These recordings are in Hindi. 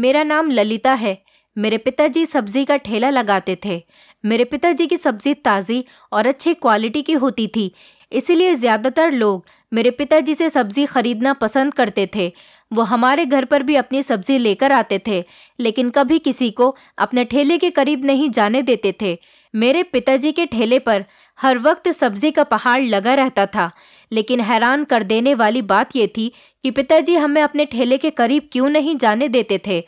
मेरा नाम ललिता है मेरे पिताजी सब्जी का ठेला लगाते थे मेरे पिताजी की सब्जी ताज़ी और अच्छी क्वालिटी की होती थी इसलिए ज़्यादातर लोग मेरे पिताजी से सब्जी खरीदना पसंद करते थे वो हमारे घर पर भी अपनी सब्जी लेकर आते थे लेकिन कभी किसी को अपने ठेले के करीब नहीं जाने देते थे मेरे पिताजी के ठेले पर हर वक्त सब्जी का पहाड़ लगा रहता था लेकिन हैरान कर देने वाली बात यह थी कि पिताजी हमें अपने ठेले के करीब क्यों नहीं जाने देते थे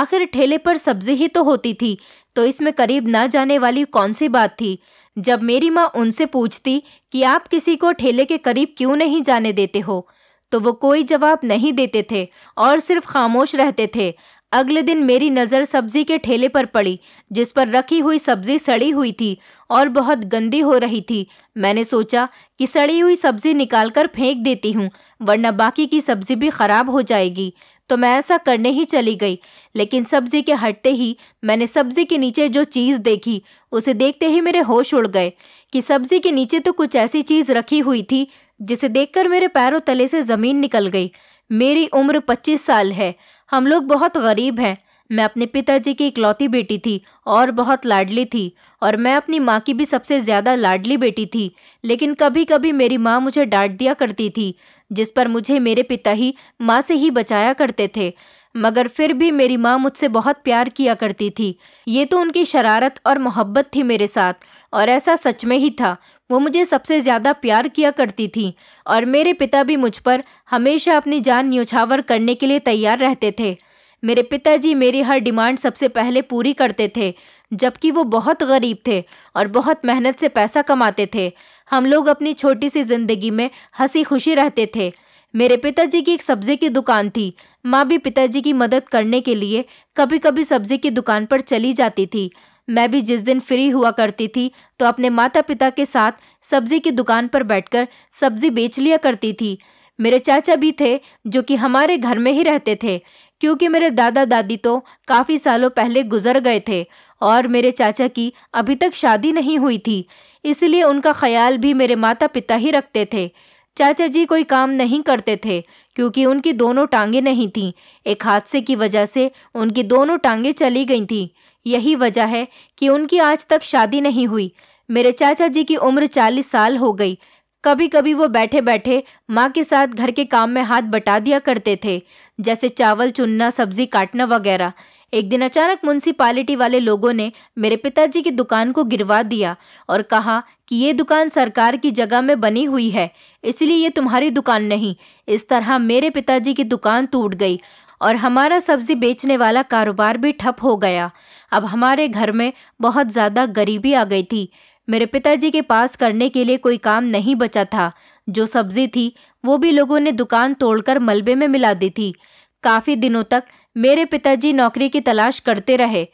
आखिर ठेले पर सब्जी ही तो होती थी तो इसमें करीब ना जाने वाली कौन सी बात थी जब मेरी माँ उनसे पूछती कि आप किसी को ठेले के करीब क्यों नहीं जाने देते हो तो वो कोई जवाब नहीं देते थे और सिर्फ खामोश रहते थे अगले दिन मेरी नज़र सब्जी के ठेले पर पड़ी जिस पर रखी हुई सब्जी सड़ी हुई थी और बहुत गंदी हो रही थी मैंने सोचा कि सड़ी हुई सब्जी निकालकर फेंक देती हूँ वरना बाकी की सब्जी भी ख़राब हो जाएगी तो मैं ऐसा करने ही चली गई लेकिन सब्जी के हटते ही मैंने सब्जी के नीचे जो चीज़ देखी उसे देखते ही मेरे होश उड़ गए कि सब्जी के नीचे तो कुछ ऐसी चीज़ रखी हुई थी जिसे देखकर मेरे पैरों तले से ज़मीन निकल गई मेरी उम्र पच्चीस साल है हम लोग बहुत गरीब हैं मैं अपने पिताजी की इकलौती बेटी थी और बहुत लाडली थी और मैं अपनी माँ की भी सबसे ज़्यादा लाडली बेटी थी लेकिन कभी कभी मेरी माँ मुझे डांट दिया करती थी जिस पर मुझे मेरे पिता ही माँ से ही बचाया करते थे मगर फिर भी मेरी माँ मुझसे बहुत प्यार किया करती थी ये तो उनकी शरारत और मोहब्बत थी मेरे साथ और ऐसा सच में ही था वो मुझे सबसे ज़्यादा प्यार किया करती थी और मेरे पिता भी मुझ पर हमेशा अपनी जान न्यौछावर करने के लिए तैयार रहते थे मेरे पिताजी मेरी हर डिमांड सबसे पहले पूरी करते थे जबकि वो बहुत गरीब थे और बहुत मेहनत से पैसा कमाते थे हम लोग अपनी छोटी सी ज़िंदगी में हंसी खुशी रहते थे मेरे पिताजी की एक सब्ज़ी की दुकान थी माँ भी पिताजी की मदद करने के लिए कभी कभी सब्ज़ी की दुकान पर चली जाती थी मैं भी जिस दिन फ्री हुआ करती थी तो अपने माता पिता के साथ सब्जी की दुकान पर बैठकर सब्जी बेच लिया करती थी मेरे चाचा भी थे जो कि हमारे घर में ही रहते थे क्योंकि मेरे दादा दादी तो काफ़ी सालों पहले गुजर गए थे और मेरे चाचा की अभी तक शादी नहीं हुई थी इसलिए उनका ख्याल भी मेरे माता पिता ही रखते थे चाचा जी कोई काम नहीं करते थे क्योंकि उनकी दोनों टांगें नहीं थीं एक हादसे की वजह से उनकी दोनों टांगें चली गई थीं यही वजह है कि उनकी आज तक शादी नहीं हुई मेरे चाचा जी की उम्र चालीस साल हो गई कभी कभी वो बैठे बैठे माँ के साथ घर के काम में हाथ बटा दिया करते थे जैसे चावल चुनना सब्जी काटना वगैरह एक दिन अचानक म्यूनसिपालिटी वाले लोगों ने मेरे पिताजी की दुकान को गिरवा दिया और कहा कि ये दुकान सरकार की जगह में बनी हुई है इसलिए ये तुम्हारी दुकान नहीं इस तरह मेरे पिताजी की दुकान टूट गई और हमारा सब्जी बेचने वाला कारोबार भी ठप हो गया अब हमारे घर में बहुत ज़्यादा गरीबी आ गई थी मेरे पिताजी के पास करने के लिए कोई काम नहीं बचा था जो सब्जी थी वो भी लोगों ने दुकान तोड़कर मलबे में मिला दी थी काफ़ी दिनों तक मेरे पिताजी नौकरी की तलाश करते रहे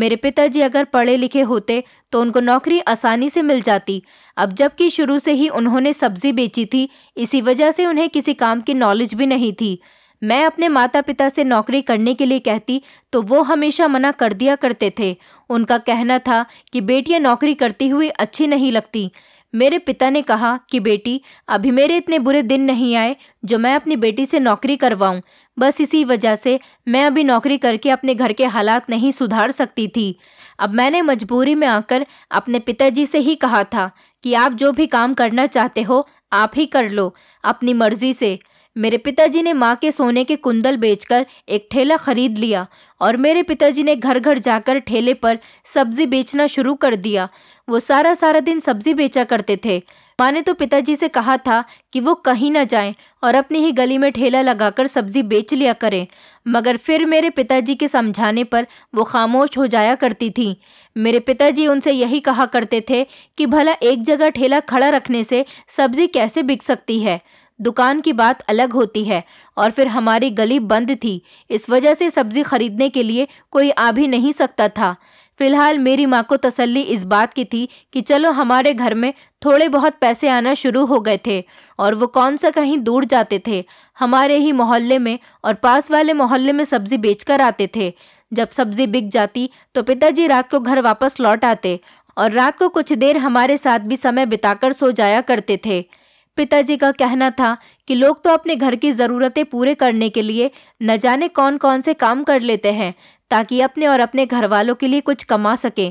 मेरे पिताजी अगर पढ़े लिखे होते तो उनको नौकरी आसानी से मिल जाती अब जबकि शुरू से ही उन्होंने सब्जी बेची थी इसी वजह से उन्हें किसी काम की नॉलेज भी नहीं थी मैं अपने माता पिता से नौकरी करने के लिए कहती तो वो हमेशा मना कर दिया करते थे उनका कहना था कि बेटियां नौकरी करती हुई अच्छी नहीं लगती मेरे पिता ने कहा कि बेटी अभी मेरे इतने बुरे दिन नहीं आए जो मैं अपनी बेटी से नौकरी करवाऊं बस इसी वजह से मैं अभी नौकरी करके अपने घर के हालात नहीं सुधार सकती थी अब मैंने मजबूरी में आकर अपने पिताजी से ही कहा था कि आप जो भी काम करना चाहते हो आप ही कर लो अपनी मर्जी से मेरे पिताजी ने माँ के सोने के कुंदल बेचकर एक ठेला खरीद लिया और मेरे पिताजी ने घर घर जाकर ठेले पर सब्जी बेचना शुरू कर दिया वो सारा सारा दिन सब्जी बेचा करते थे माँ ने तो पिताजी से कहा था कि वो कहीं ना जाएं और अपनी ही गली में ठेला लगाकर सब्जी बेच लिया करें मगर फिर मेरे पिताजी के समझाने पर वो खामोश हो जाया करती थी मेरे पिताजी उनसे यही कहा करते थे कि भला एक जगह ठेला खड़ा रखने से सब्जी कैसे बिक सकती है दुकान की बात अलग होती है और फिर हमारी गली बंद थी इस वजह से सब्जी खरीदने के लिए कोई आ भी नहीं सकता था फिलहाल मेरी माँ को तसल्ली इस बात की थी कि चलो हमारे घर में थोड़े बहुत पैसे आना शुरू हो गए थे और वो कौन सा कहीं दूर जाते थे हमारे ही मोहल्ले में और पास वाले मोहल्ले में सब्जी बेचकर आते थे जब सब्जी बिक जाती तो पिताजी रात को घर वापस लौट आते और रात को कुछ देर हमारे साथ भी समय बिताकर सो जाया करते थे पिताजी का कहना था कि लोग तो अपने घर की ज़रूरतें पूरे करने के लिए न जाने कौन कौन से काम कर लेते हैं ताकि अपने और अपने घर वालों के लिए कुछ कमा सकें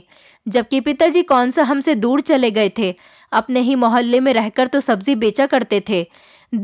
जबकि पिताजी कौन सा हमसे दूर चले गए थे अपने ही मोहल्ले में रहकर तो सब्जी बेचा करते थे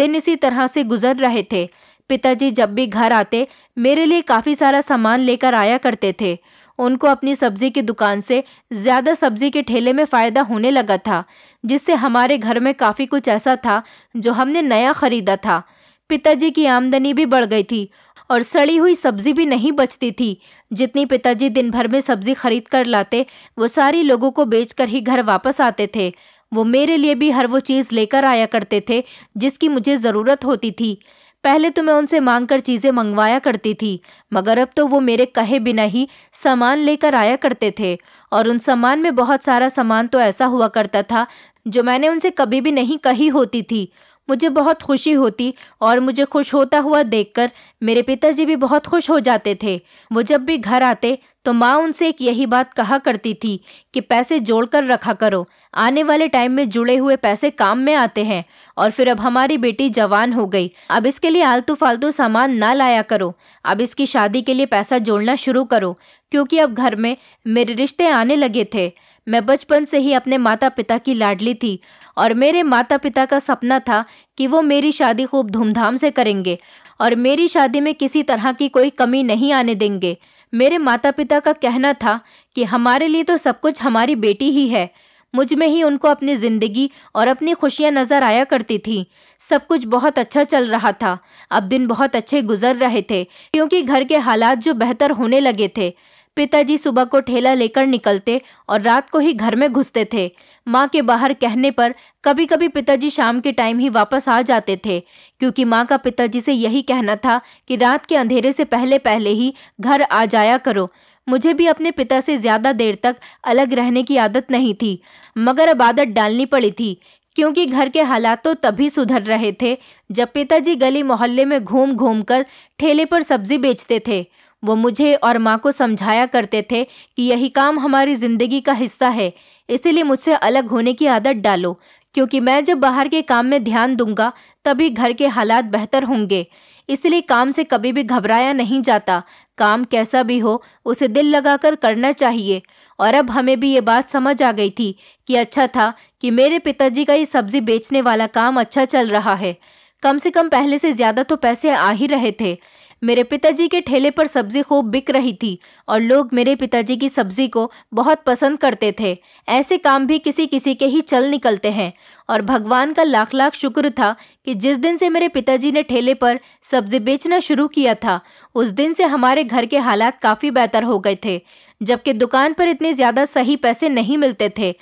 दिन इसी तरह से गुजर रहे थे पिताजी जब भी घर आते मेरे लिए काफ़ी सारा सामान लेकर आया करते थे उनको अपनी सब्जी की दुकान से ज़्यादा सब्जी के ठेले में फ़ायदा होने लगा था जिससे हमारे घर में काफ़ी कुछ ऐसा था जो हमने नया ख़रीदा था पिताजी की आमदनी भी बढ़ गई थी और सड़ी हुई सब्जी भी नहीं बचती थी जितनी पिताजी दिन भर में सब्जी खरीद कर लाते वो सारी लोगों को बेच ही घर वापस आते थे वो मेरे लिए भी हर वो चीज़ लेकर आया करते थे जिसकी मुझे ज़रूरत होती थी पहले तो मैं उनसे मांगकर चीज़ें मंगवाया करती थी मगर अब तो वो मेरे कहे बिना ही सामान लेकर आया करते थे और उन सामान में बहुत सारा सामान तो ऐसा हुआ करता था जो मैंने उनसे कभी भी नहीं कही होती थी मुझे बहुत खुशी होती और मुझे खुश होता हुआ देखकर मेरे पिताजी भी बहुत खुश हो जाते थे वो जब भी घर आते तो माँ उनसे एक यही बात कहा करती थी कि पैसे जोड़कर रखा करो आने वाले टाइम में जुड़े हुए पैसे काम में आते हैं और फिर अब हमारी बेटी जवान हो गई अब इसके लिए आलतू फालतू सामान ना लाया करो अब इसकी शादी के लिए पैसा जोड़ना शुरू करो क्योंकि अब घर में मेरे रिश्ते आने लगे थे मैं बचपन से ही अपने माता पिता की लाडली थी और मेरे माता पिता का सपना था कि वो मेरी शादी खूब धूमधाम से करेंगे और मेरी शादी में किसी तरह की कोई कमी नहीं आने देंगे मेरे माता पिता का कहना था कि हमारे लिए तो सब कुछ हमारी बेटी ही है मुझ में ही उनको अपनी ज़िंदगी और अपनी खुशियाँ नज़र आया करती थी सब कुछ बहुत अच्छा चल रहा था अब दिन बहुत अच्छे गुजर रहे थे क्योंकि घर के हालात जो बेहतर होने लगे थे पिताजी सुबह को ठेला लेकर निकलते और रात को ही घर में घुसते थे माँ के बाहर कहने पर कभी कभी पिताजी शाम के टाइम ही वापस आ जाते थे क्योंकि माँ का पिताजी से यही कहना था कि रात के अंधेरे से पहले पहले ही घर आ जाया करो मुझे भी अपने पिता से ज़्यादा देर तक अलग रहने की आदत नहीं थी मगर अब आदत डालनी पड़ी थी क्योंकि घर के हालात तो तभी सुधर रहे थे जब पिताजी गली मोहल्ले में घूम घूम कर ठेले पर सब्जी बेचते थे वो मुझे और माँ को समझाया करते थे कि यही काम हमारी ज़िंदगी का हिस्सा है इसीलिए मुझसे अलग होने की आदत डालो क्योंकि मैं जब बाहर के काम में ध्यान दूंगा तभी घर के हालात बेहतर होंगे इसलिए काम से कभी भी घबराया नहीं जाता काम कैसा भी हो उसे दिल लगाकर करना चाहिए और अब हमें भी ये बात समझ आ गई थी कि अच्छा था कि मेरे पिताजी का ये सब्जी बेचने वाला काम अच्छा चल रहा है कम से कम पहले से ज़्यादा तो पैसे आ ही रहे थे मेरे पिताजी के ठेले पर सब्जी खूब बिक रही थी और लोग मेरे पिताजी की सब्जी को बहुत पसंद करते थे ऐसे काम भी किसी किसी के ही चल निकलते हैं और भगवान का लाख लाख शुक्र था कि जिस दिन से मेरे पिताजी ने ठेले पर सब्जी बेचना शुरू किया था उस दिन से हमारे घर के हालात काफ़ी बेहतर हो गए थे जबकि दुकान पर इतने ज़्यादा सही पैसे नहीं मिलते थे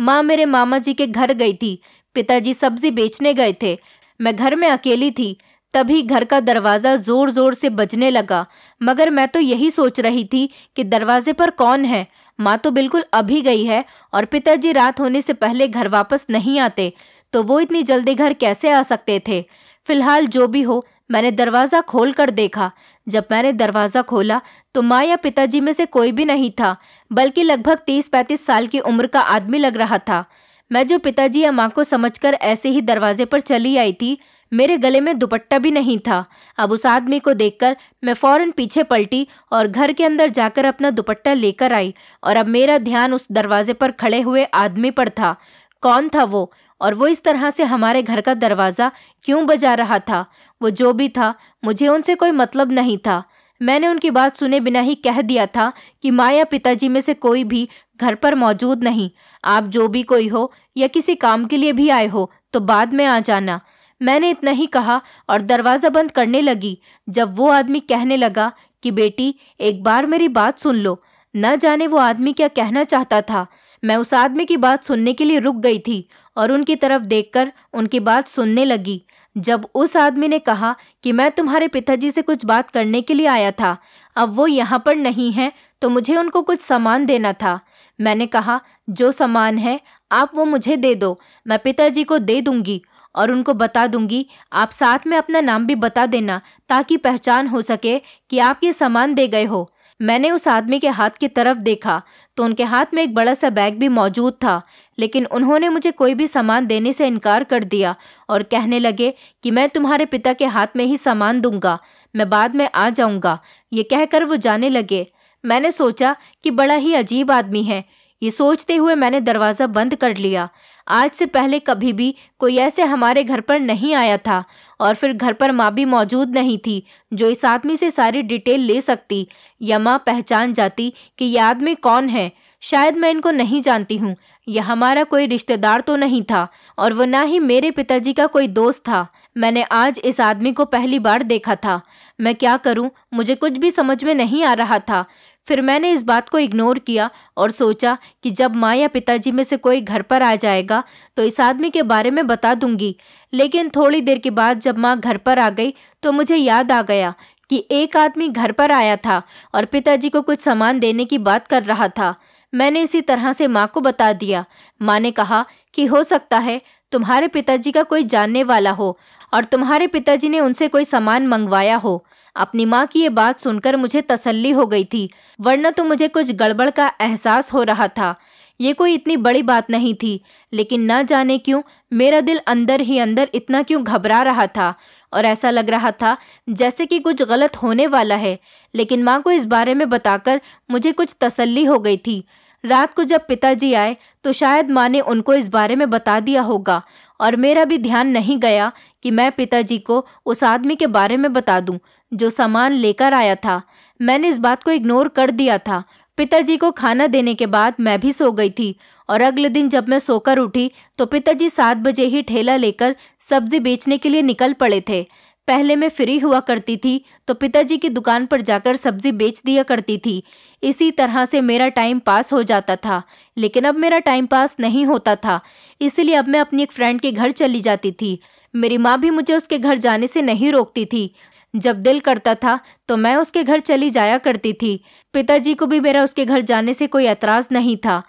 माँ मेरे मामा जी के घर गई थी पिताजी सब्जी बेचने गए थे मैं घर में अकेली थी तभी घर का दरवाज़ा ज़ोर ज़ोर से बजने लगा मगर मैं तो यही सोच रही थी कि दरवाजे पर कौन है माँ तो बिल्कुल अभी गई है और पिताजी रात होने से पहले घर वापस नहीं आते तो वो इतनी जल्दी घर कैसे आ सकते थे फिलहाल जो भी हो मैंने दरवाज़ा खोल कर देखा जब मैंने दरवाज़ा खोला तो माँ या पिताजी में से कोई भी नहीं था बल्कि लगभग तीस पैंतीस साल की उम्र का आदमी लग रहा था मैं जो पिताजी या माँ को समझकर ऐसे ही दरवाजे पर चली आई थी मेरे गले में दुपट्टा भी नहीं था अब उस आदमी को देखकर मैं फौरन पीछे पलटी और घर के अंदर जाकर अपना दुपट्टा लेकर आई और अब मेरा ध्यान उस दरवाजे पर खड़े हुए आदमी पर था कौन था वो और वो इस तरह से हमारे घर का दरवाज़ा क्यों बजा रहा था वो जो भी था मुझे उनसे कोई मतलब नहीं था मैंने उनकी बात सुने बिना ही कह दिया था कि माँ या पिताजी में से कोई भी घर पर मौजूद नहीं आप जो भी कोई हो या किसी काम के लिए भी आए हो तो बाद में आ जाना मैंने इतना ही कहा और दरवाज़ा बंद करने लगी जब वो आदमी कहने लगा कि बेटी एक बार मेरी बात सुन लो न जाने वो आदमी क्या कहना चाहता था मैं उस आदमी की बात सुनने के लिए रुक गई थी और उनकी तरफ देखकर उनकी बात सुनने लगी जब उस आदमी ने कहा कि मैं तुम्हारे पिताजी से कुछ बात करने के लिए आया था अब वो यहाँ पर नहीं है तो मुझे उनको कुछ सामान देना था मैंने कहा जो सामान है आप वो मुझे दे दो मैं पिताजी को दे दूंगी और उनको बता दूंगी आप साथ में अपना नाम भी बता देना ताकि पहचान हो सके कि आप ये सामान दे गए हो मैंने उस आदमी के हाथ की तरफ देखा तो उनके हाथ में एक बड़ा सा बैग भी मौजूद था लेकिन उन्होंने मुझे कोई भी सामान देने से इनकार कर दिया और कहने लगे कि मैं तुम्हारे पिता के हाथ में ही सामान दूंगा मैं बाद में आ जाऊंगा ये कहकर वो जाने लगे मैंने सोचा कि बड़ा ही अजीब आदमी है ये सोचते हुए मैंने दरवाज़ा बंद कर लिया आज से पहले कभी भी कोई ऐसे हमारे घर पर नहीं आया था और फिर घर पर माँ भी मौजूद नहीं थी जो इस आदमी से सारी डिटेल ले सकती या माँ पहचान जाती कि यह आदमी कौन है शायद मैं इनको नहीं जानती हूँ यह हमारा कोई रिश्तेदार तो नहीं था और वो ना ही मेरे पिताजी का कोई दोस्त था मैंने आज इस आदमी को पहली बार देखा था मैं क्या करूं मुझे कुछ भी समझ में नहीं आ रहा था फिर मैंने इस बात को इग्नोर किया और सोचा कि जब माँ या पिताजी में से कोई घर पर आ जाएगा तो इस आदमी के बारे में बता दूंगी लेकिन थोड़ी देर के बाद जब माँ घर पर आ गई तो मुझे याद आ गया कि एक आदमी घर पर आया था और पिताजी को कुछ सामान देने की बात कर रहा था मैंने इसी तरह से माँ को बता दिया माँ ने कहा कि हो सकता है तुम्हारे पिताजी का कोई जानने वाला हो और तुम्हारे पिताजी ने उनसे कोई सामान मंगवाया हो अपनी माँ की ये बात सुनकर मुझे तसल्ली हो गई थी वरना तो मुझे कुछ गड़बड़ का एहसास हो रहा था ये कोई इतनी बड़ी बात नहीं थी लेकिन न जाने क्यों मेरा दिल अंदर ही अंदर इतना क्यों घबरा रहा था और ऐसा लग रहा था जैसे कि कुछ गलत होने वाला है लेकिन माँ को इस बारे में बताकर मुझे कुछ तसल्ली हो गई थी रात को जब पिताजी आए तो शायद माँ ने उनको इस बारे में बता दिया होगा और मेरा भी ध्यान नहीं गया कि मैं पिताजी को उस आदमी के बारे में बता दूँ जो सामान लेकर आया था मैंने इस बात को इग्नोर कर दिया था पिताजी को खाना देने के बाद मैं भी सो गई थी और अगले दिन जब मैं सोकर उठी तो पिताजी सात बजे ही ठेला लेकर सब्जी बेचने के लिए निकल पड़े थे पहले मैं फ्री हुआ करती थी तो पिताजी की दुकान पर जाकर सब्जी बेच दिया करती थी इसी तरह से मेरा टाइम पास हो जाता था लेकिन अब मेरा टाइम पास नहीं होता था इसलिए अब मैं अपनी एक फ्रेंड के घर चली जाती थी मेरी माँ भी मुझे उसके घर जाने से नहीं रोकती थी जब दिल करता था तो मैं उसके घर चली जाया करती थी पिताजी को भी मेरा उसके घर जाने से कोई एतराज़ नहीं था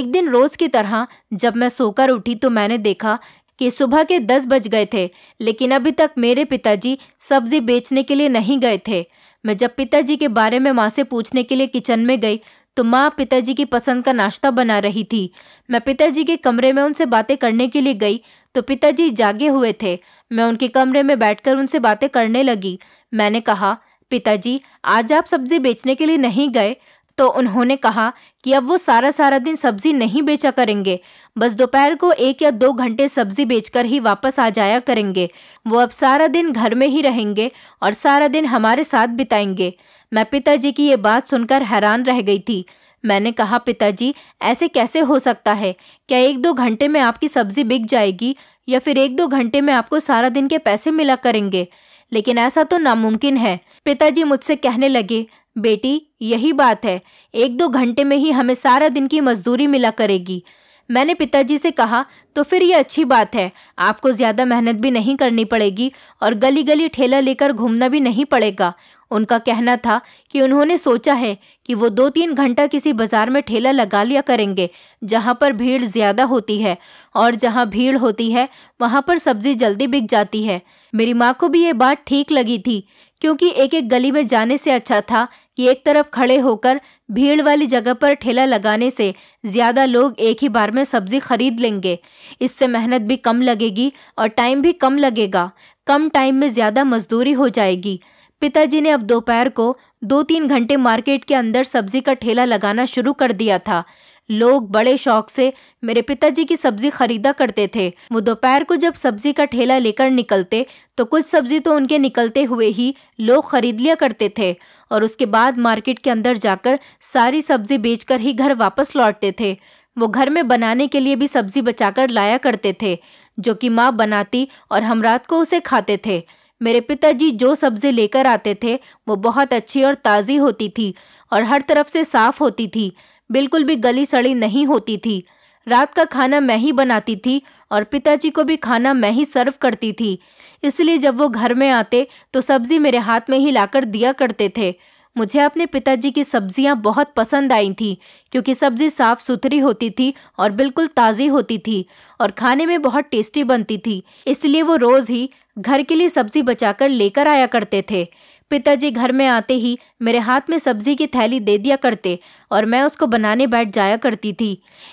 एक दिन रोज़ की तरह जब मैं सोकर उठी तो मैंने देखा कि सुबह के दस बज गए थे लेकिन अभी तक मेरे पिताजी सब्जी बेचने के लिए नहीं गए थे मैं जब पिताजी के बारे में माँ से पूछने के लिए किचन में गई तो माँ पिताजी की पसंद का नाश्ता बना रही थी मैं पिताजी के कमरे में उनसे बातें करने के लिए गई तो पिताजी जागे हुए थे मैं उनके कमरे में बैठकर उनसे बातें करने लगी मैंने कहा पिताजी आज आप सब्जी बेचने के लिए नहीं गए तो उन्होंने कहा कि अब वो सारा सारा दिन सब्जी नहीं बेचा करेंगे बस दोपहर को एक या दो घंटे सब्जी बेचकर ही वापस आ जाया करेंगे वो अब सारा दिन घर में ही रहेंगे और सारा दिन हमारे साथ बिताएंगे मैं पिताजी की ये बात सुनकर हैरान रह गई थी मैंने कहा पिताजी ऐसे कैसे हो सकता है क्या एक दो घंटे में आपकी सब्जी बिक जाएगी या फिर एक दो घंटे में आपको सारा दिन के पैसे मिला करेंगे लेकिन ऐसा तो नामुमकिन है पिताजी मुझसे कहने लगे बेटी यही बात है एक दो घंटे में ही हमें सारा दिन की मजदूरी मिला करेगी मैंने पिताजी से कहा तो फिर ये अच्छी बात है आपको ज़्यादा मेहनत भी नहीं करनी पड़ेगी और गली गली ठेला लेकर घूमना भी नहीं पड़ेगा उनका कहना था कि उन्होंने सोचा है कि वो दो तीन घंटा किसी बाजार में ठेला लगा लिया करेंगे जहाँ पर भीड़ ज़्यादा होती है और जहाँ भीड़ होती है वहाँ पर सब्जी जल्दी बिक जाती है मेरी माँ को भी ये बात ठीक लगी थी क्योंकि एक एक गली में जाने से अच्छा था कि एक तरफ खड़े होकर भीड़ वाली जगह पर ठेला लगाने से ज़्यादा लोग एक ही बार में सब्जी खरीद लेंगे इससे मेहनत भी कम लगेगी और टाइम भी कम लगेगा कम टाइम में ज़्यादा मजदूरी हो जाएगी पिताजी ने अब दोपहर को दो तीन घंटे मार्केट के अंदर सब्जी का ठेला लगाना शुरू कर दिया था लोग बड़े शौक से मेरे पिताजी की सब्जी खरीदा करते थे वो दोपहर को जब सब्जी का ठेला लेकर निकलते तो कुछ सब्जी तो उनके निकलते हुए ही लोग खरीद लिया करते थे और उसके बाद मार्केट के अंदर जाकर सारी सब्जी बेचकर ही घर वापस लौटते थे वो घर में बनाने के लिए भी सब्जी बचाकर लाया करते थे जो कि माँ बनाती और हम रात को उसे खाते थे मेरे पिताजी जो सब्जी लेकर आते थे वो बहुत अच्छी और ताज़ी होती थी और हर तरफ से साफ होती थी बिल्कुल भी गली सड़ी नहीं होती थी रात का खाना मैं ही बनाती थी और पिताजी को भी खाना मैं ही सर्व करती थी इसलिए जब वो घर में आते तो सब्जी मेरे हाथ में ही लाकर दिया करते थे मुझे अपने पिताजी की सब्जियां बहुत पसंद आई थी क्योंकि सब्जी साफ सुथरी होती थी और बिल्कुल ताज़ी होती थी और खाने में बहुत टेस्टी बनती थी इसलिए वो रोज़ ही घर के लिए सब्जी बचाकर लेकर आया करते थे पिताजी घर में आते ही मेरे हाथ में सब्जी की थैली दे दिया करते और मैं उसको बनाने बैठ जाया करती थी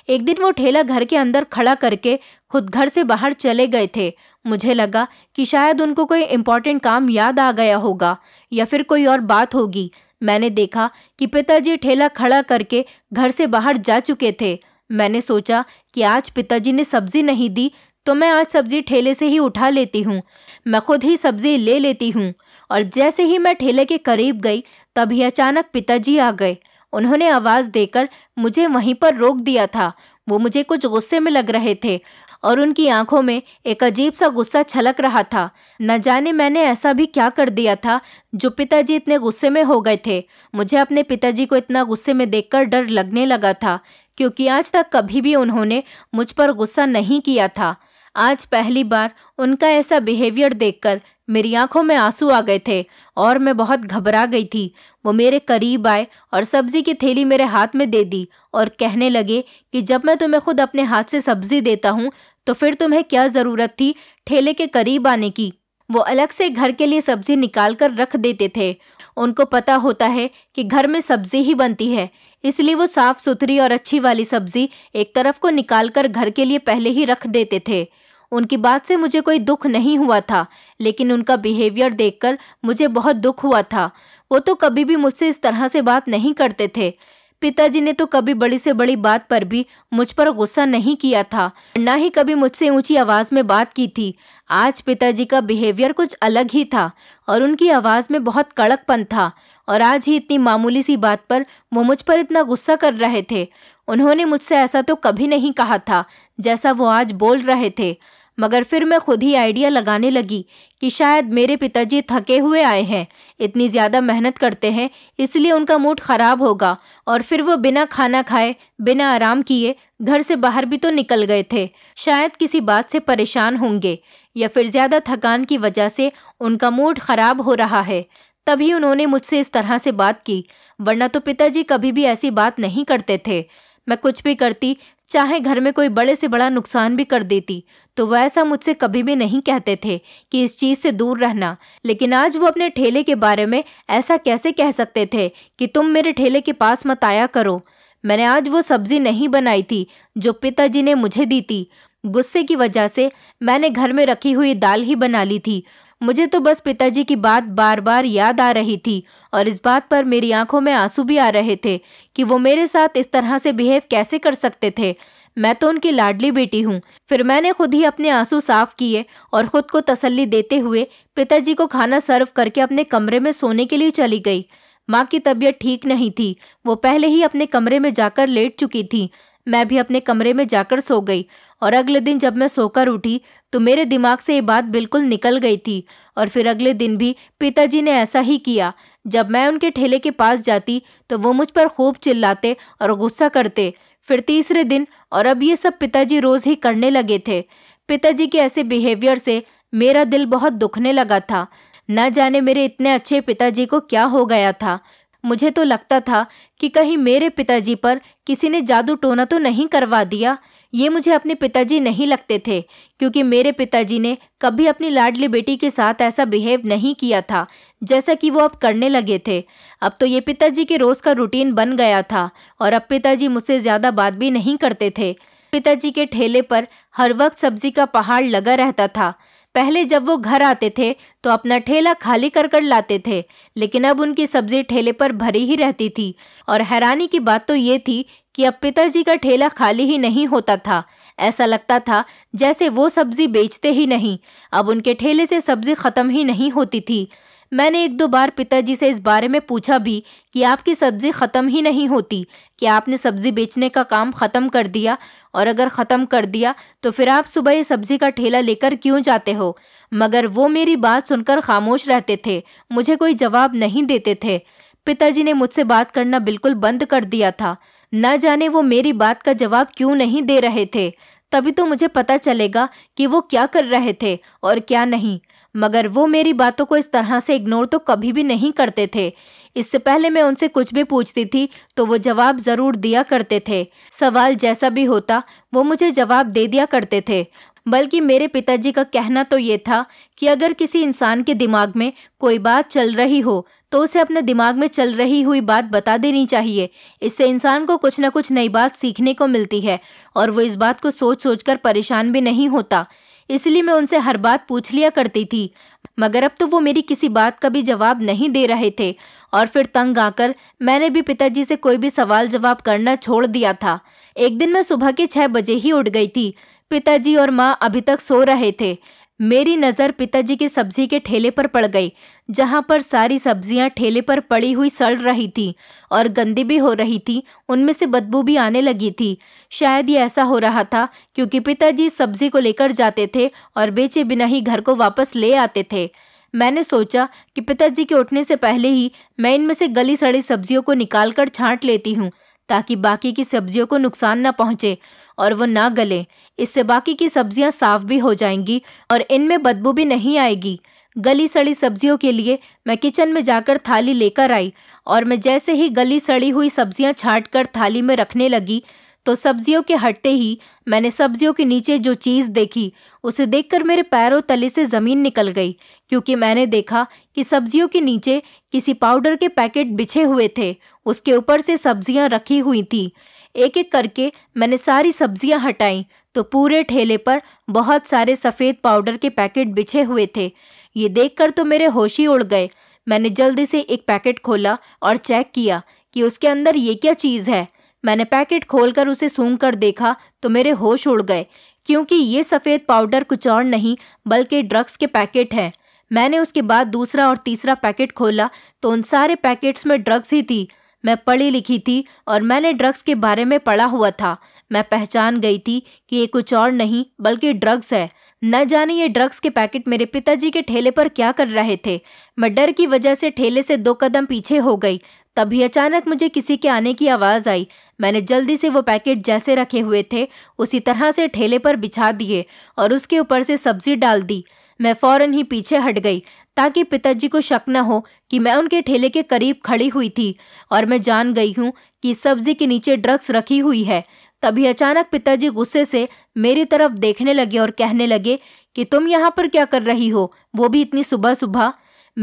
एक दिन वो ठेला घर के अंदर खड़ा करके खुद घर से बाहर चले गए थे मुझे लगा कि शायद उनको कोई इम्पोर्टेंट काम याद आ गया होगा या फिर कोई और बात होगी मैंने देखा कि पिताजी ठेला खड़ा करके घर से बाहर जा चुके थे मैंने सोचा कि आज पिताजी ने सब्जी नहीं दी तो मैं आज सब्जी ठेले से ही उठा लेती हूँ मैं खुद ही सब्जी ले लेती हूँ और जैसे ही मैं ठेले के करीब गई तभी अचानक पिताजी आ गए उन्होंने आवाज़ देकर मुझे वहीं पर रोक दिया था वो मुझे कुछ गुस्से में लग रहे थे और उनकी आंखों में एक अजीब सा गुस्सा छलक रहा था न जाने मैंने ऐसा भी क्या कर दिया था जो पिताजी इतने गुस्से में हो गए थे मुझे अपने पिताजी को इतना गुस्से में देखकर डर लगने लगा था क्योंकि आज तक कभी भी उन्होंने मुझ पर गुस्सा नहीं किया था आज पहली बार उनका ऐसा बिहेवियर देखकर मेरी आंखों में आंसू आ गए थे और मैं बहुत घबरा गई थी वो मेरे करीब आए और सब्जी की थैली मेरे हाथ में दे दी और कहने लगे कि जब मैं तुम्हें खुद अपने हाथ से सब्जी देता हूँ तो फिर तुम्हें क्या ज़रूरत थी ठेले के करीब आने की वो अलग से घर के लिए सब्जी निकाल कर रख देते थे उनको पता होता है कि घर में सब्जी ही बनती है इसलिए वो साफ़ सुथरी और अच्छी वाली सब्जी एक तरफ को निकाल कर घर के लिए पहले ही रख देते थे उनकी बात से मुझे कोई दुख नहीं हुआ था लेकिन उनका बिहेवियर देखकर मुझे बहुत दुख हुआ था वो तो कभी भी मुझसे इस तरह से बात नहीं करते थे पिताजी ने तो कभी बड़ी से बड़ी बात पर भी मुझ पर गुस्सा नहीं किया था ना ही कभी मुझसे ऊंची आवाज़ में बात की थी आज पिताजी का बिहेवियर कुछ अलग ही था और उनकी आवाज़ में बहुत कड़कपन था और आज ही इतनी मामूली सी बात पर वो मुझ पर इतना गुस्सा कर रहे थे उन्होंने मुझसे ऐसा तो कभी नहीं कहा था जैसा वो आज बोल रहे थे मगर फिर मैं खुद ही आइडिया लगाने लगी कि शायद मेरे पिताजी थके हुए आए हैं इतनी ज़्यादा मेहनत करते हैं इसलिए उनका मूड ख़राब होगा और फिर वो बिना खाना खाए बिना आराम किए घर से बाहर भी तो निकल गए थे शायद किसी बात से परेशान होंगे या फिर ज़्यादा थकान की वजह से उनका मूड ख़राब हो रहा है तभी उन्होंने मुझसे इस तरह से बात की वरना तो पिताजी कभी भी ऐसी बात नहीं करते थे मैं कुछ भी करती चाहे घर में कोई बड़े से बड़ा नुकसान भी कर देती तो वह ऐसा मुझसे कभी भी नहीं कहते थे कि इस चीज़ से दूर रहना लेकिन आज वो अपने ठेले के बारे में ऐसा कैसे कह सकते थे कि तुम मेरे ठेले के पास मत आया करो मैंने आज वो सब्जी नहीं बनाई थी जो पिताजी ने मुझे दी थी गुस्से की वजह से मैंने घर में रखी हुई दाल ही बना ली थी मुझे तो बस पिताजी की बात बार बार याद आ रही थी और इस बात पर मेरी आंखों में आंसू भी आ रहे थे कि वो मेरे साथ इस तरह से बिहेव कैसे कर सकते थे मैं तो उनकी लाडली बेटी हूँ फिर मैंने खुद ही अपने आंसू साफ किए और खुद को तसल्ली देते हुए पिताजी को खाना सर्व करके अपने कमरे में सोने के लिए चली गई माँ की तबीयत ठीक नहीं थी वो पहले ही अपने कमरे में जाकर लेट चुकी थी मैं भी अपने कमरे में जाकर सो गई और अगले दिन जब मैं सोकर उठी तो मेरे दिमाग से ये बात बिल्कुल निकल गई थी और फिर अगले दिन भी पिताजी ने ऐसा ही किया जब मैं उनके ठेले के पास जाती तो वो मुझ पर खूब चिल्लाते और गुस्सा करते फिर तीसरे दिन और अब ये सब पिताजी रोज़ ही करने लगे थे पिताजी के ऐसे बिहेवियर से मेरा दिल बहुत दुखने लगा था न जाने मेरे इतने अच्छे पिताजी को क्या हो गया था मुझे तो लगता था कि कहीं मेरे पिताजी पर किसी ने जादू टोना तो नहीं करवा दिया ये मुझे अपने पिताजी नहीं लगते थे क्योंकि मेरे पिताजी ने कभी अपनी लाडली बेटी के साथ ऐसा बिहेव नहीं किया था जैसा कि वो अब करने लगे थे अब तो ये पिताजी के रोज़ का रूटीन बन गया था और अब पिताजी मुझसे ज़्यादा बात भी नहीं करते थे पिताजी के ठेले पर हर वक्त सब्जी का पहाड़ लगा रहता था पहले जब वो घर आते थे तो अपना ठेला खाली कर कर लाते थे लेकिन अब उनकी सब्जी ठेले पर भरी ही रहती थी और हैरानी की बात तो ये थी कि अब पिताजी का ठेला खाली ही नहीं होता था ऐसा लगता था जैसे वो सब्जी बेचते ही नहीं अब उनके ठेले से सब्जी ख़त्म ही नहीं होती थी मैंने एक दो बार पिताजी से इस बारे में पूछा भी कि आपकी सब्ज़ी ख़त्म ही नहीं होती कि आपने सब्ज़ी बेचने का काम ख़त्म कर दिया और अगर ख़त्म कर दिया तो फिर आप सुबह सब्ज़ी का ठेला लेकर क्यों जाते हो मगर वो मेरी बात सुनकर खामोश रहते थे मुझे कोई जवाब नहीं देते थे पिताजी ने मुझसे बात करना बिल्कुल बंद कर दिया था न जाने वो मेरी बात का जवाब क्यों नहीं दे रहे थे तभी तो मुझे पता चलेगा कि वो क्या कर रहे थे और क्या नहीं मगर वो मेरी बातों को इस तरह से इग्नोर तो कभी भी नहीं करते थे इससे पहले मैं उनसे कुछ भी पूछती थी तो वो जवाब ज़रूर दिया करते थे सवाल जैसा भी होता वो मुझे जवाब दे दिया करते थे बल्कि मेरे पिताजी का कहना तो ये था कि अगर किसी इंसान के दिमाग में कोई बात चल रही हो तो उसे अपने दिमाग में चल रही हुई बात बता देनी चाहिए इससे इंसान को कुछ ना कुछ नई बात सीखने को मिलती है और वो इस बात को सोच सोच कर परेशान भी नहीं होता इसलिए मैं उनसे हर बात पूछ लिया करती थी मगर अब तो वो मेरी किसी बात का भी जवाब नहीं दे रहे थे और फिर तंग आकर मैंने भी पिताजी से कोई भी सवाल जवाब करना छोड़ दिया था एक दिन मैं सुबह के छः बजे ही उठ गई थी पिताजी और माँ अभी तक सो रहे थे मेरी नज़र पिताजी के सब्जी के ठेले पर पड़ गई जहाँ पर सारी सब्जियाँ ठेले पर पड़ी हुई सड़ रही थी और गंदी भी हो रही थी उनमें से बदबू भी आने लगी थी शायद ये ऐसा हो रहा था क्योंकि पिताजी सब्जी को लेकर जाते थे और बेचे बिना ही घर को वापस ले आते थे मैंने सोचा कि पिताजी के उठने से पहले ही मैं इनमें से गली सड़ी सब्जियों को निकाल कर लेती हूँ ताकि बाकी की सब्जियों को नुकसान न पहुँचे और वो ना गले इससे बाकी की सब्जियां साफ भी हो जाएंगी और इनमें बदबू भी नहीं आएगी गली सड़ी सब्जियों के लिए मैं किचन में जाकर थाली लेकर आई और मैं जैसे ही गली सड़ी हुई सब्जियां कर थाली में रखने लगी तो सब्जियों के हटते ही मैंने सब्जियों के नीचे जो चीज़ देखी उसे देखकर मेरे पैरों तले से ज़मीन निकल गई क्योंकि मैंने देखा कि सब्जियों के नीचे किसी पाउडर के पैकेट बिछे हुए थे उसके ऊपर से सब्जियां रखी हुई थी एक एक करके मैंने सारी सब्जियां हटाई तो पूरे ठेले पर बहुत सारे सफ़ेद पाउडर के पैकेट बिछे हुए थे ये देखकर तो मेरे होश ही उड़ गए मैंने जल्दी से एक पैकेट खोला और चेक किया कि उसके अंदर ये क्या चीज़ है मैंने पैकेट खोलकर उसे सूंघ कर देखा तो मेरे होश उड़ गए क्योंकि ये सफ़ेद पाउडर कुछ और नहीं बल्कि ड्रग्स के पैकेट हैं मैंने उसके बाद दूसरा और तीसरा पैकेट खोला तो उन सारे पैकेट्स में ड्रग्स ही थी मैं पढ़ी लिखी थी और मैंने ड्रग्स के बारे में पढ़ा हुआ था मैं पहचान गई थी कि ये कुछ और नहीं बल्कि ड्रग्स है न जाने ये ड्रग्स के पैकेट मेरे पिताजी के ठेले पर क्या कर रहे थे मैं डर की वजह से ठेले से दो कदम पीछे हो गई तभी अचानक मुझे किसी के आने की आवाज़ आई मैंने जल्दी से वो पैकेट जैसे रखे हुए थे उसी तरह से ठेले पर बिछा दिए और उसके ऊपर से सब्जी डाल दी मैं फौरन ही पीछे हट गई ताकि पिताजी को शक न हो कि मैं उनके ठेले के करीब खड़ी हुई थी और मैं जान गई हूँ कि सब्जी के नीचे ड्रग्स रखी हुई है तभी अचानक पिताजी गुस्से से मेरी तरफ देखने लगे और कहने लगे कि तुम यहाँ पर क्या कर रही हो वो भी इतनी सुबह सुबह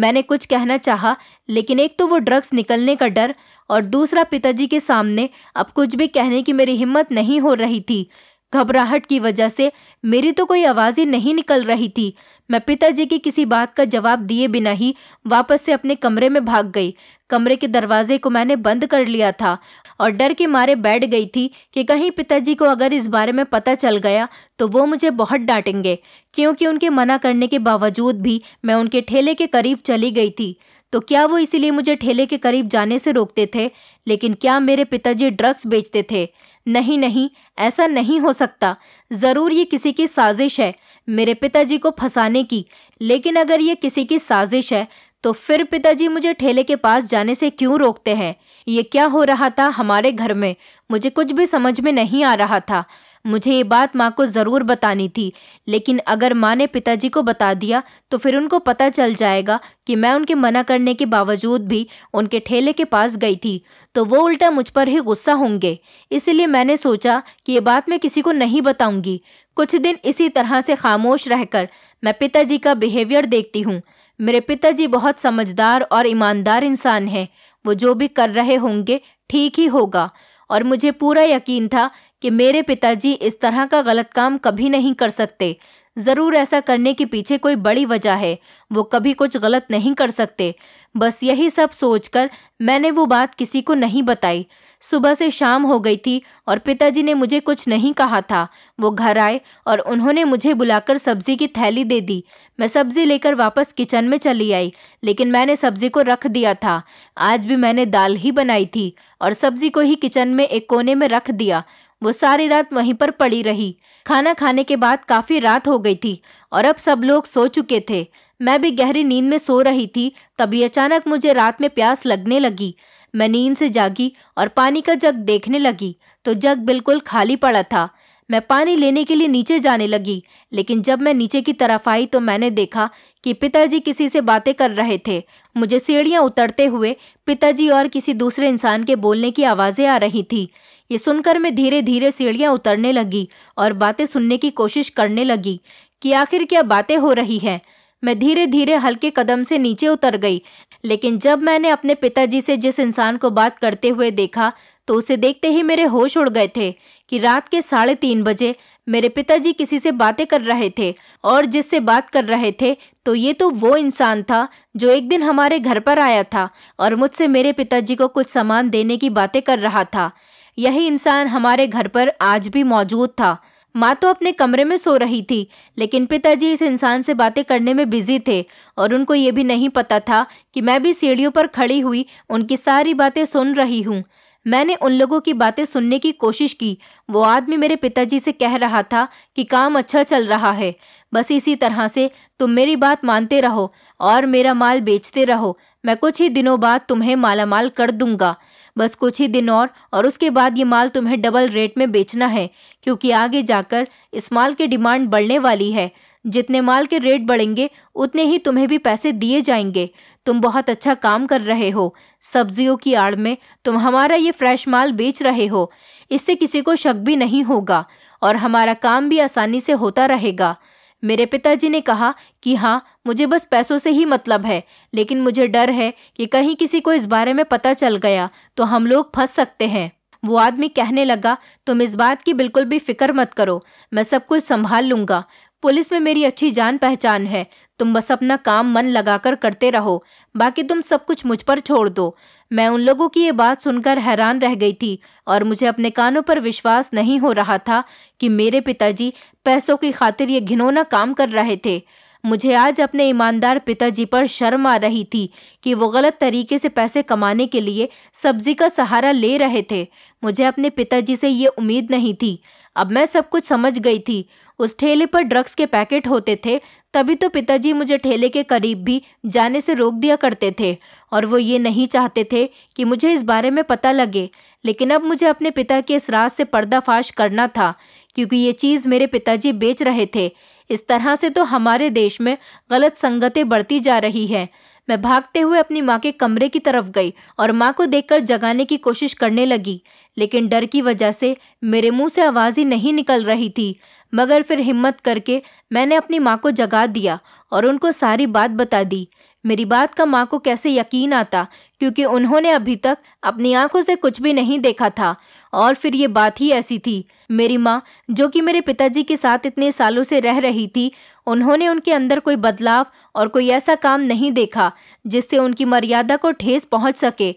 मैंने कुछ कहना चाहा लेकिन एक तो वो ड्रग्स निकलने का डर और दूसरा पिताजी के सामने अब कुछ भी कहने की मेरी हिम्मत नहीं हो रही थी घबराहट की वजह से मेरी तो कोई आवाज़ ही नहीं निकल रही थी मैं पिताजी की किसी बात का जवाब दिए बिना ही वापस से अपने कमरे में भाग गई कमरे के दरवाजे को मैंने बंद कर लिया था और डर के मारे बैठ गई थी कि कहीं पिताजी को अगर इस बारे में पता चल गया तो वो मुझे बहुत डांटेंगे क्योंकि उनके मना करने के बावजूद भी मैं उनके ठेले के करीब चली गई थी तो क्या वो इसीलिए मुझे ठेले के करीब जाने से रोकते थे लेकिन क्या मेरे पिताजी ड्रग्स बेचते थे नहीं नहीं ऐसा नहीं हो सकता ज़रूर ये किसी की साजिश है मेरे पिताजी को फंसाने की लेकिन अगर ये किसी की साजिश है तो फिर पिताजी मुझे ठेले के पास जाने से क्यों रोकते हैं ये क्या हो रहा था हमारे घर में मुझे कुछ भी समझ में नहीं आ रहा था मुझे ये बात माँ को ज़रूर बतानी थी लेकिन अगर माँ ने पिताजी को बता दिया तो फिर उनको पता चल जाएगा कि मैं उनके मना करने के बावजूद भी उनके ठेले के पास गई थी तो वो उल्टा मुझ पर ही गुस्सा होंगे इसलिए मैंने सोचा कि ये बात मैं किसी को नहीं बताऊंगी कुछ दिन इसी तरह से खामोश रहकर मैं पिताजी का बिहेवियर देखती हूँ मेरे पिताजी बहुत समझदार और ईमानदार इंसान हैं वो जो भी कर रहे होंगे ठीक ही होगा और मुझे पूरा यकीन था कि मेरे पिताजी इस तरह का गलत काम कभी नहीं कर सकते ज़रूर ऐसा करने के पीछे कोई बड़ी वजह है वो कभी कुछ गलत नहीं कर सकते बस यही सब सोचकर मैंने वो बात किसी को नहीं बताई सुबह से शाम हो गई थी और पिताजी ने मुझे कुछ नहीं कहा था वो घर आए और उन्होंने मुझे बुलाकर सब्जी की थैली दे दी मैं सब्जी लेकर वापस किचन में चली आई लेकिन मैंने सब्जी को रख दिया था आज भी मैंने दाल ही बनाई थी और सब्जी को ही किचन में एक कोने में रख दिया वो सारी रात वहीं पर पड़ी रही खाना खाने के बाद काफ़ी रात हो गई थी और अब सब लोग सो चुके थे मैं भी गहरी नींद में सो रही थी तभी अचानक मुझे रात में प्यास लगने लगी मैं नींद से जागी और पानी का जग देखने लगी तो जग बिल्कुल खाली पड़ा था मैं पानी लेने के लिए नीचे जाने लगी लेकिन जब मैं नीचे की तरफ आई तो मैंने देखा कि पिताजी किसी से बातें कर रहे थे मुझे सीढ़ियाँ उतरते हुए पिताजी और किसी दूसरे इंसान के बोलने की आवाज़ें आ रही थी ये सुनकर मैं धीरे धीरे सीढ़ियाँ उतरने लगी और बातें सुनने की कोशिश करने लगी कि आखिर क्या बातें हो रही हैं मैं धीरे धीरे हल्के कदम से नीचे उतर गई लेकिन जब मैंने अपने पिताजी से जिस इंसान को बात करते हुए देखा तो उसे देखते ही मेरे होश उड़ गए थे कि रात के साढ़े तीन बजे मेरे पिताजी किसी से बातें कर रहे थे और जिससे बात कर रहे थे तो ये तो वो इंसान था जो एक दिन हमारे घर पर आया था और मुझसे मेरे पिताजी को कुछ सामान देने की बातें कर रहा था यही इंसान हमारे घर पर आज भी मौजूद था माँ तो अपने कमरे में सो रही थी लेकिन पिताजी इस इंसान से बातें करने में बिजी थे और उनको ये भी नहीं पता था कि मैं भी सीढ़ियों पर खड़ी हुई उनकी सारी बातें सुन रही हूँ मैंने उन लोगों की बातें सुनने की कोशिश की वो आदमी मेरे पिताजी से कह रहा था कि काम अच्छा चल रहा है बस इसी तरह से तुम मेरी बात मानते रहो और मेरा माल बेचते रहो मैं कुछ ही दिनों बाद तुम्हें मालामाल कर दूंगा बस कुछ ही दिन और और उसके बाद ये माल तुम्हें डबल रेट में बेचना है क्योंकि आगे जाकर इस माल की डिमांड बढ़ने वाली है जितने माल के रेट बढ़ेंगे उतने ही तुम्हें भी पैसे दिए जाएंगे तुम बहुत अच्छा काम कर रहे हो सब्जियों की आड़ में तुम हमारा ये फ्रेश माल बेच रहे हो इससे किसी को शक भी नहीं होगा और हमारा काम भी आसानी से होता रहेगा मेरे पिताजी ने कहा कि हाँ मुझे बस पैसों से ही मतलब है लेकिन मुझे डर है कि कहीं किसी को इस बारे में पता चल गया तो हम लोग फंस सकते हैं वो आदमी कहने लगा तुम इस बात की बिल्कुल भी फिक्र मत करो मैं सब कुछ संभाल लूंगा पुलिस में मेरी अच्छी जान पहचान है तुम बस अपना काम मन लगाकर करते रहो बाकी तुम सब कुछ मुझ पर छोड़ दो मैं उन लोगों की ये बात सुनकर हैरान रह गई थी और मुझे अपने कानों पर विश्वास नहीं हो रहा था कि मेरे पिताजी पैसों की खातिर ये घिनौना काम कर रहे थे मुझे आज अपने ईमानदार पिताजी पर शर्म आ रही थी कि वो गलत तरीके से पैसे कमाने के लिए सब्जी का सहारा ले रहे थे मुझे अपने पिताजी से ये उम्मीद नहीं थी अब मैं सब कुछ समझ गई थी उस ठेले पर ड्रग्स के पैकेट होते थे तभी तो पिताजी मुझे ठेले के करीब भी जाने से रोक दिया करते थे और वो ये नहीं चाहते थे कि मुझे इस बारे में पता लगे लेकिन अब मुझे अपने पिता के इस राज से पर्दाफाश करना था क्योंकि ये चीज़ मेरे पिताजी बेच रहे थे इस तरह से तो हमारे देश में गलत संगतें बढ़ती जा रही है मैं भागते हुए अपनी माँ के कमरे की तरफ गई और माँ को देखकर जगाने की कोशिश करने लगी लेकिन डर की वजह से मेरे मुंह से आवाज़ ही नहीं निकल रही थी मगर फिर हिम्मत करके मैंने अपनी माँ को जगा दिया और उनको सारी बात बता दी मेरी बात का माँ को कैसे यकीन आता क्योंकि उन्होंने अभी तक अपनी आंखों से कुछ भी नहीं देखा था और फिर ये बात ही ऐसी थी मेरी माँ जो कि मेरे पिताजी के साथ इतने सालों से रह रही थी उन्होंने उनके अंदर कोई बदलाव और कोई ऐसा काम नहीं देखा जिससे उनकी मर्यादा को ठेस पहुँच सके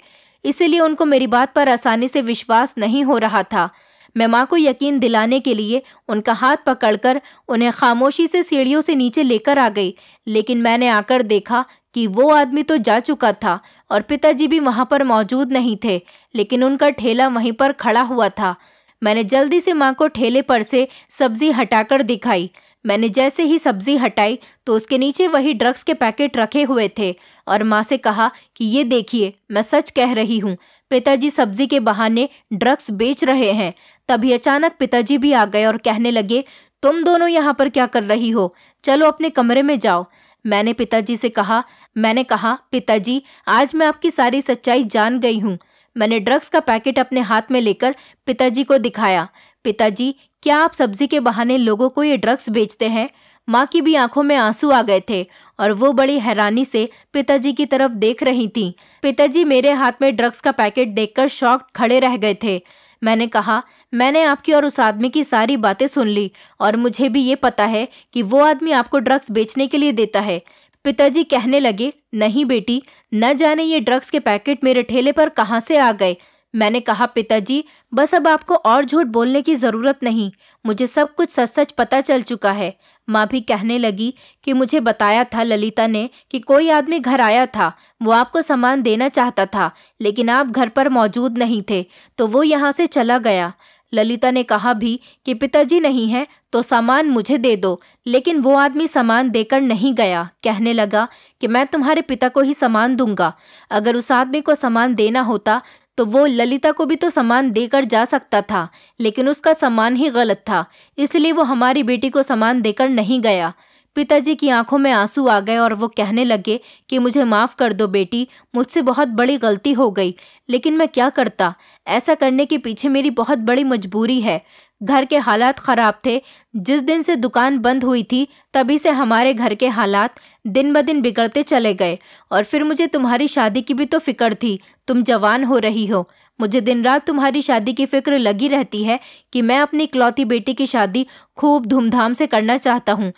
इसीलिए उनको मेरी बात पर आसानी से विश्वास नहीं हो रहा था मैं माँ को यकीन दिलाने के लिए उनका हाथ पकड़कर उन्हें खामोशी से सीढ़ियों से नीचे लेकर आ गई लेकिन मैंने आकर देखा कि वो आदमी तो जा चुका था और पिताजी भी वहाँ पर मौजूद नहीं थे लेकिन उनका ठेला वहीं पर खड़ा हुआ था मैंने जल्दी से माँ को ठेले पर से सब्जी हटाकर दिखाई मैंने जैसे ही सब्जी हटाई तो उसके नीचे वही ड्रग्स के पैकेट रखे हुए थे और माँ से कहा कि ये देखिए मैं सच कह रही हूँ पिताजी सब्जी के बहाने ड्रग्स बेच रहे हैं तभी अचानक पिताजी भी आ गए और कहने लगे तुम दोनों यहाँ पर क्या कर रही हो चलो अपने कमरे में जाओ मैंने पिताजी से कहा मैंने कहा पिताजी आज मैं आपकी सारी सच्चाई जान गई हूँ मैंने ड्रग्स का पैकेट अपने हाथ में लेकर पिताजी को दिखाया पिताजी क्या आप सब्जी के बहाने लोगों को ये ड्रग्स बेचते हैं माँ की भी आंखों में आंसू आ गए थे और वो बड़ी हैरानी से पिताजी की तरफ देख रही थी पिताजी मेरे हाथ में ड्रग्स का पैकेट देखकर शॉक खड़े रह गए थे मैंने कहा मैंने आपकी और उस आदमी की सारी बातें सुन ली और मुझे भी ये पता है कि वो आदमी आपको ड्रग्स बेचने के लिए देता है पिताजी कहने लगे नहीं बेटी न जाने ये ड्रग्स के पैकेट मेरे ठेले पर कहाँ से आ गए मैंने कहा पिताजी बस अब आपको और झूठ बोलने की ज़रूरत नहीं मुझे सब कुछ सच सच पता चल चुका है माँ भी कहने लगी कि मुझे बताया था ललिता ने कि कोई आदमी घर आया था वो आपको सामान देना चाहता था लेकिन आप घर पर मौजूद नहीं थे तो वो यहाँ से चला गया ललिता ने कहा भी कि पिताजी नहीं है तो सामान मुझे दे दो लेकिन वो आदमी सामान देकर नहीं गया कहने लगा कि मैं तुम्हारे पिता को ही सामान दूंगा अगर उस आदमी को सामान देना होता तो वो ललिता को भी तो सामान देकर जा सकता था लेकिन उसका सामान ही गलत था इसलिए वो हमारी बेटी को सामान देकर नहीं गया पिताजी की आंखों में आंसू आ गए और वो कहने लगे कि मुझे माफ़ कर दो बेटी मुझसे बहुत बड़ी गलती हो गई लेकिन मैं क्या करता ऐसा करने के पीछे मेरी बहुत बड़ी मजबूरी है घर के हालात ख़राब थे जिस दिन से दुकान बंद हुई थी तभी से हमारे घर के हालात दिन ब दिन बिगड़ते चले गए और फिर मुझे तुम्हारी शादी की भी तो फिक्र थी तुम जवान हो रही हो मुझे दिन रात तुम्हारी शादी की फिक्र लगी रहती है कि मैं अपनी इकलौती बेटी की शादी खूब धूमधाम से करना चाहता हूँ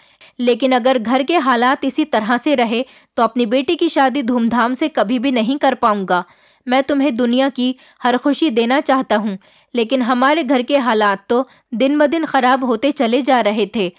लेकिन अगर घर के हालात इसी तरह से रहे तो अपनी बेटी की शादी धूमधाम से कभी भी नहीं कर पाऊँगा मैं तुम्हें दुनिया की हर खुशी देना चाहता हूँ लेकिन हमारे घर के हालात तो दिन ब दिन खराब होते चले जा रहे थे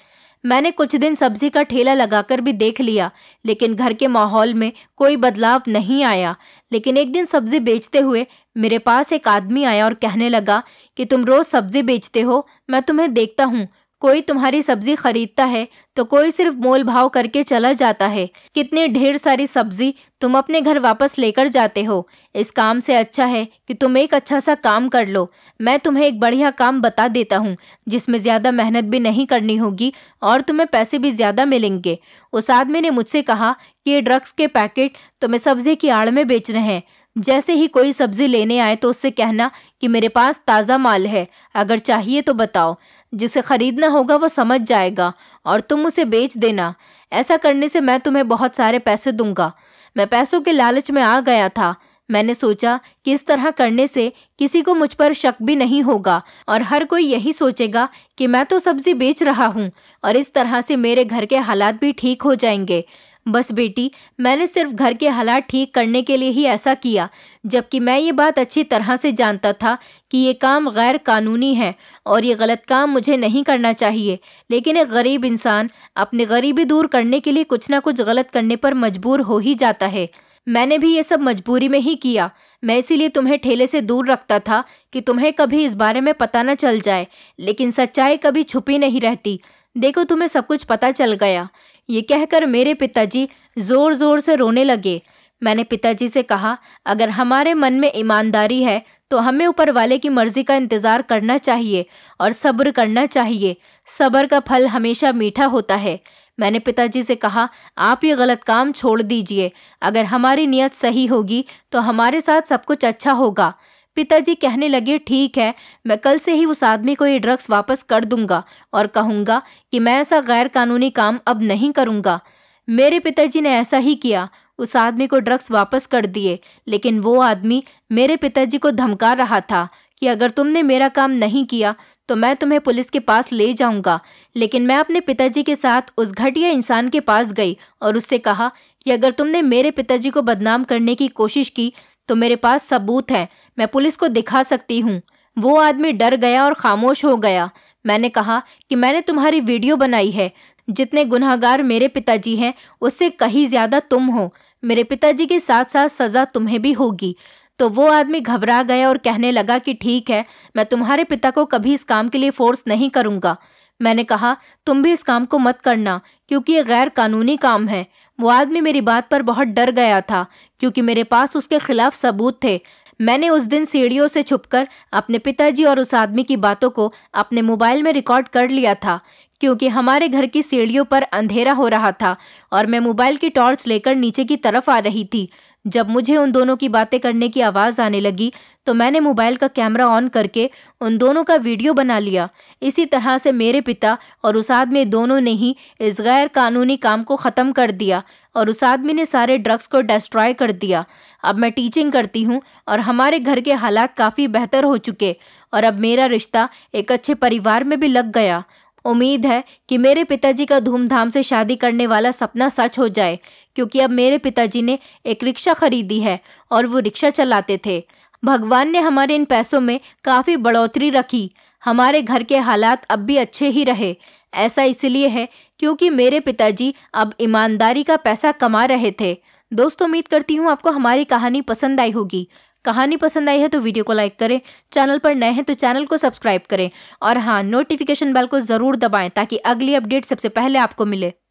मैंने कुछ दिन सब्जी का ठेला लगाकर भी देख लिया लेकिन घर के माहौल में कोई बदलाव नहीं आया लेकिन एक दिन सब्जी बेचते हुए मेरे पास एक आदमी आया और कहने लगा कि तुम रोज़ सब्जी बेचते हो मैं तुम्हें देखता हूँ कोई तुम्हारी सब्जी खरीदता है तो कोई सिर्फ मोल भाव करके चला जाता है कितनी ढेर सारी सब्जी तुम अपने घर वापस लेकर जाते हो इस काम से अच्छा है कि तुम एक अच्छा सा काम कर लो मैं तुम्हें एक बढ़िया काम बता देता हूँ जिसमें ज़्यादा मेहनत भी नहीं करनी होगी और तुम्हें पैसे भी ज़्यादा मिलेंगे उस आदमी ने मुझसे कहा कि ये ड्रग्स के पैकेट तुम्हें सब्जी की आड़ में बेच रहे हैं जैसे ही कोई सब्जी लेने आए तो उससे कहना कि मेरे पास ताज़ा माल है अगर चाहिए तो बताओ जिसे खरीदना होगा वो समझ जाएगा और तुम उसे बेच देना ऐसा करने से मैं तुम्हें बहुत सारे पैसे दूंगा मैं पैसों के लालच में आ गया था मैंने सोचा कि इस तरह करने से किसी को मुझ पर शक भी नहीं होगा और हर कोई यही सोचेगा कि मैं तो सब्जी बेच रहा हूँ और इस तरह से मेरे घर के हालात भी ठीक हो जाएंगे बस बेटी मैंने सिर्फ घर के हालात ठीक करने के लिए ही ऐसा किया जबकि मैं ये बात अच्छी तरह से जानता था कि ये काम गैर कानूनी है और ये गलत काम मुझे नहीं करना चाहिए लेकिन एक गरीब इंसान अपनी गरीबी दूर करने के लिए कुछ ना कुछ गलत करने पर मजबूर हो ही जाता है मैंने भी ये सब मजबूरी में ही किया मैं इसीलिए तुम्हें ठेले से दूर रखता था कि तुम्हें कभी इस बारे में पता न चल जाए लेकिन सच्चाई कभी छुपी नहीं रहती देखो तुम्हें सब कुछ पता चल गया ये कहकर मेरे पिताजी ज़ोर ज़ोर से रोने लगे मैंने पिताजी से कहा अगर हमारे मन में ईमानदारी है तो हमें ऊपर वाले की मर्ज़ी का इंतज़ार करना चाहिए और सब्र करना चाहिए सब्र का फल हमेशा मीठा होता है मैंने पिताजी से कहा आप ये गलत काम छोड़ दीजिए अगर हमारी नीयत सही होगी तो हमारे साथ सब कुछ अच्छा होगा पिताजी कहने लगे ठीक है मैं कल से ही उस आदमी को ये ड्रग्स वापस कर दूंगा और कहूंगा कि मैं ऐसा गैर कानूनी काम अब नहीं करूंगा मेरे पिताजी ने ऐसा ही किया उस आदमी को ड्रग्स वापस कर दिए लेकिन वो आदमी मेरे पिताजी को धमका रहा था कि अगर तुमने मेरा काम नहीं किया तो मैं तुम्हें पुलिस के पास ले जाऊंगा लेकिन मैं अपने पिताजी के साथ उस घटिया इंसान के पास गई और उससे कहा कि अगर तुमने मेरे पिताजी को बदनाम करने की कोशिश की तो मेरे पास सबूत है मैं पुलिस को दिखा सकती हूँ वो आदमी डर गया और खामोश हो गया मैंने कहा कि मैंने तुम्हारी वीडियो बनाई है जितने गुनाहगार मेरे पिताजी हैं उससे कहीं ज़्यादा तुम हो मेरे पिताजी के साथ साथ सज़ा तुम्हें भी होगी तो वो आदमी घबरा गया और कहने लगा कि ठीक है मैं तुम्हारे पिता को कभी इस काम के लिए फोर्स नहीं करूँगा मैंने कहा तुम भी इस काम को मत करना क्योंकि ये गैर कानूनी काम है वो आदमी मेरी बात पर बहुत डर गया था क्योंकि मेरे पास उसके खिलाफ सबूत थे मैंने उस दिन सीढ़ियों से छुपकर अपने पिताजी और उस आदमी की बातों को अपने मोबाइल में रिकॉर्ड कर लिया था क्योंकि हमारे घर की सीढ़ियों पर अंधेरा हो रहा था और मैं मोबाइल की टॉर्च लेकर नीचे की तरफ आ रही थी जब मुझे उन दोनों की बातें करने की आवाज़ आने लगी तो मैंने मोबाइल का कैमरा ऑन करके उन दोनों का वीडियो बना लिया इसी तरह से मेरे पिता और उस आदमी दोनों ने ही इस गैर कानूनी काम को ख़त्म कर दिया और उस आदमी ने सारे ड्रग्स को डिस्ट्रॉय कर दिया अब मैं टीचिंग करती हूँ और हमारे घर के हालात काफ़ी बेहतर हो चुके और अब मेरा रिश्ता एक अच्छे परिवार में भी लग गया उम्मीद है कि मेरे पिताजी का धूमधाम से शादी करने वाला सपना सच हो जाए क्योंकि अब मेरे पिताजी ने एक रिक्शा खरीदी है और वो रिक्शा चलाते थे भगवान ने हमारे इन पैसों में काफ़ी बढ़ोतरी रखी हमारे घर के हालात अब भी अच्छे ही रहे ऐसा इसलिए है क्योंकि मेरे पिताजी अब ईमानदारी का पैसा कमा रहे थे दोस्तों उम्मीद करती हूँ आपको हमारी कहानी पसंद आई होगी कहानी पसंद आई है तो वीडियो को लाइक करें चैनल पर नए हैं तो चैनल को सब्सक्राइब करें और हाँ नोटिफिकेशन बेल को ज़रूर दबाएं ताकि अगली अपडेट सबसे पहले आपको मिले